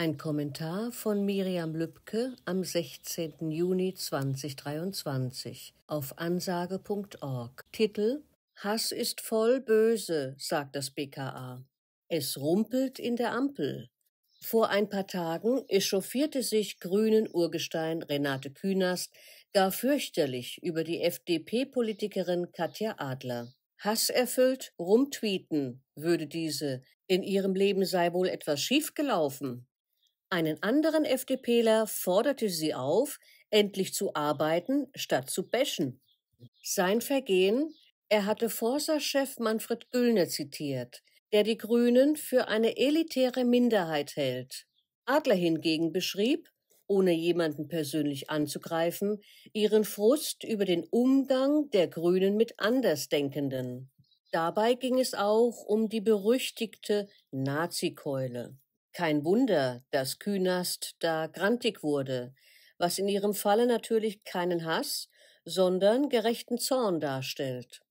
Ein Kommentar von Miriam Lübke am 16. Juni 2023 auf ansage.org. Titel Hass ist voll böse, sagt das BKA. Es rumpelt in der Ampel. Vor ein paar Tagen echauffierte sich grünen Urgestein Renate Künast gar fürchterlich über die FDP-Politikerin Katja Adler. Hasserfüllt rumtweeten würde diese. In ihrem Leben sei wohl etwas schiefgelaufen. Einen anderen FDPler forderte sie auf, endlich zu arbeiten, statt zu bäschen. Sein Vergehen, er hatte Forsa-Chef Manfred Güllner zitiert, der die Grünen für eine elitäre Minderheit hält. Adler hingegen beschrieb, ohne jemanden persönlich anzugreifen, ihren Frust über den Umgang der Grünen mit Andersdenkenden. Dabei ging es auch um die berüchtigte Nazikeule. Kein Wunder, dass Künast da grantig wurde, was in ihrem Falle natürlich keinen Hass, sondern gerechten Zorn darstellt.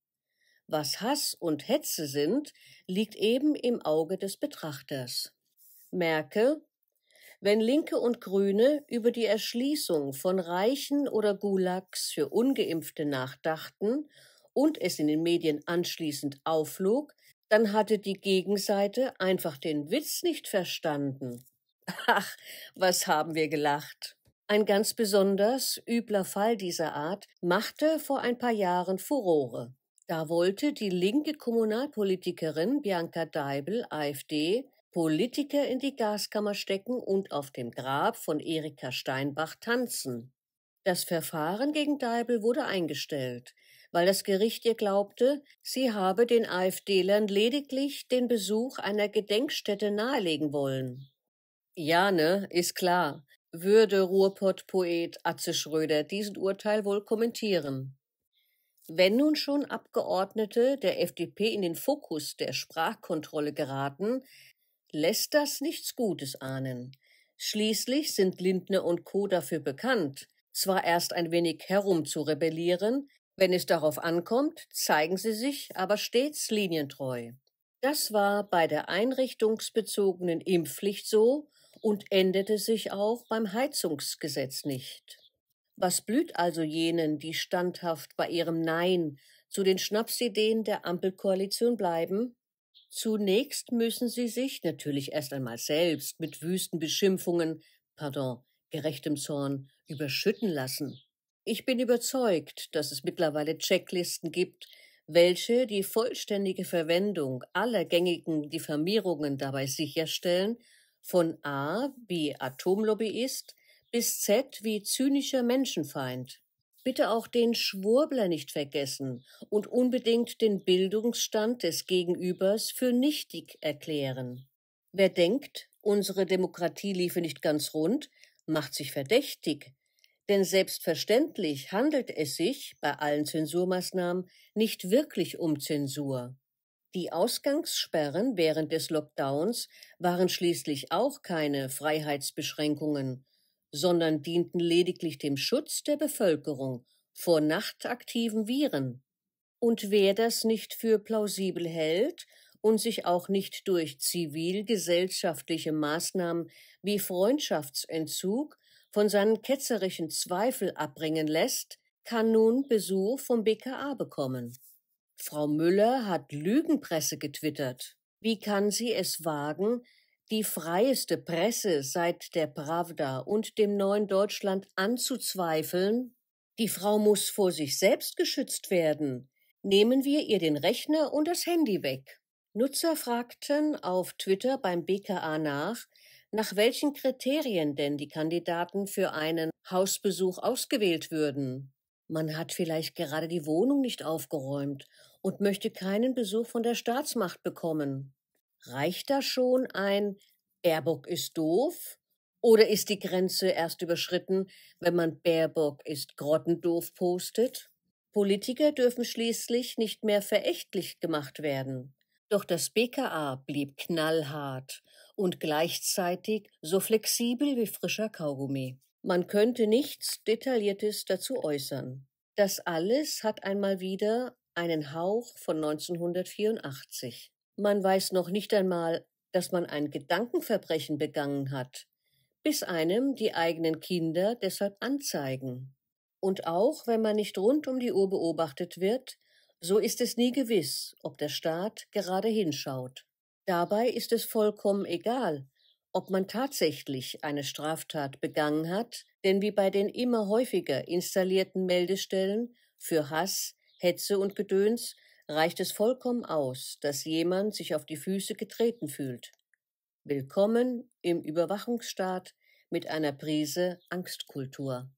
Was Hass und Hetze sind, liegt eben im Auge des Betrachters. Merke, wenn Linke und Grüne über die Erschließung von Reichen oder Gulags für Ungeimpfte nachdachten und es in den Medien anschließend aufflog, dann hatte die Gegenseite einfach den Witz nicht verstanden. Ach, was haben wir gelacht. Ein ganz besonders übler Fall dieser Art machte vor ein paar Jahren Furore. Da wollte die linke Kommunalpolitikerin Bianca Deibel, AfD, Politiker in die Gaskammer stecken und auf dem Grab von Erika Steinbach tanzen. Das Verfahren gegen Deibel wurde eingestellt weil das Gericht ihr glaubte, sie habe den AfD-Lern lediglich den Besuch einer Gedenkstätte nahelegen wollen. Ja, ne, ist klar, würde Ruhrpott-Poet Atze Schröder diesen Urteil wohl kommentieren. Wenn nun schon Abgeordnete der FDP in den Fokus der Sprachkontrolle geraten, lässt das nichts Gutes ahnen. Schließlich sind Lindner und Co. dafür bekannt, zwar erst ein wenig herumzurebellieren, wenn es darauf ankommt, zeigen sie sich aber stets linientreu. Das war bei der einrichtungsbezogenen Impfpflicht so und änderte sich auch beim Heizungsgesetz nicht. Was blüht also jenen, die standhaft bei ihrem Nein zu den Schnapsideen der Ampelkoalition bleiben? Zunächst müssen sie sich natürlich erst einmal selbst mit wüsten Beschimpfungen, pardon, gerechtem Zorn überschütten lassen. Ich bin überzeugt, dass es mittlerweile Checklisten gibt, welche die vollständige Verwendung aller gängigen Diffamierungen dabei sicherstellen, von A wie Atomlobbyist bis Z wie zynischer Menschenfeind. Bitte auch den Schwurbler nicht vergessen und unbedingt den Bildungsstand des Gegenübers für nichtig erklären. Wer denkt, unsere Demokratie liefe nicht ganz rund, macht sich verdächtig, denn selbstverständlich handelt es sich bei allen Zensurmaßnahmen nicht wirklich um Zensur. Die Ausgangssperren während des Lockdowns waren schließlich auch keine Freiheitsbeschränkungen, sondern dienten lediglich dem Schutz der Bevölkerung vor nachtaktiven Viren. Und wer das nicht für plausibel hält und sich auch nicht durch zivilgesellschaftliche Maßnahmen wie Freundschaftsentzug von seinen ketzerischen Zweifel abbringen lässt, kann nun Besuch vom BKA bekommen. Frau Müller hat Lügenpresse getwittert. Wie kann sie es wagen, die freieste Presse seit der Pravda und dem neuen Deutschland anzuzweifeln? Die Frau muss vor sich selbst geschützt werden. Nehmen wir ihr den Rechner und das Handy weg. Nutzer fragten auf Twitter beim BKA nach, nach welchen Kriterien denn die Kandidaten für einen Hausbesuch ausgewählt würden. Man hat vielleicht gerade die Wohnung nicht aufgeräumt und möchte keinen Besuch von der Staatsmacht bekommen. Reicht da schon ein Baerbock ist doof? Oder ist die Grenze erst überschritten, wenn man Baerbock ist grottendoof postet? Politiker dürfen schließlich nicht mehr verächtlich gemacht werden. Doch das BKA blieb knallhart und gleichzeitig so flexibel wie frischer Kaugummi. Man könnte nichts Detailliertes dazu äußern. Das alles hat einmal wieder einen Hauch von 1984. Man weiß noch nicht einmal, dass man ein Gedankenverbrechen begangen hat, bis einem die eigenen Kinder deshalb anzeigen. Und auch wenn man nicht rund um die Uhr beobachtet wird, so ist es nie gewiss, ob der Staat gerade hinschaut. Dabei ist es vollkommen egal, ob man tatsächlich eine Straftat begangen hat, denn wie bei den immer häufiger installierten Meldestellen für Hass, Hetze und Gedöns reicht es vollkommen aus, dass jemand sich auf die Füße getreten fühlt. Willkommen im Überwachungsstaat mit einer Prise Angstkultur.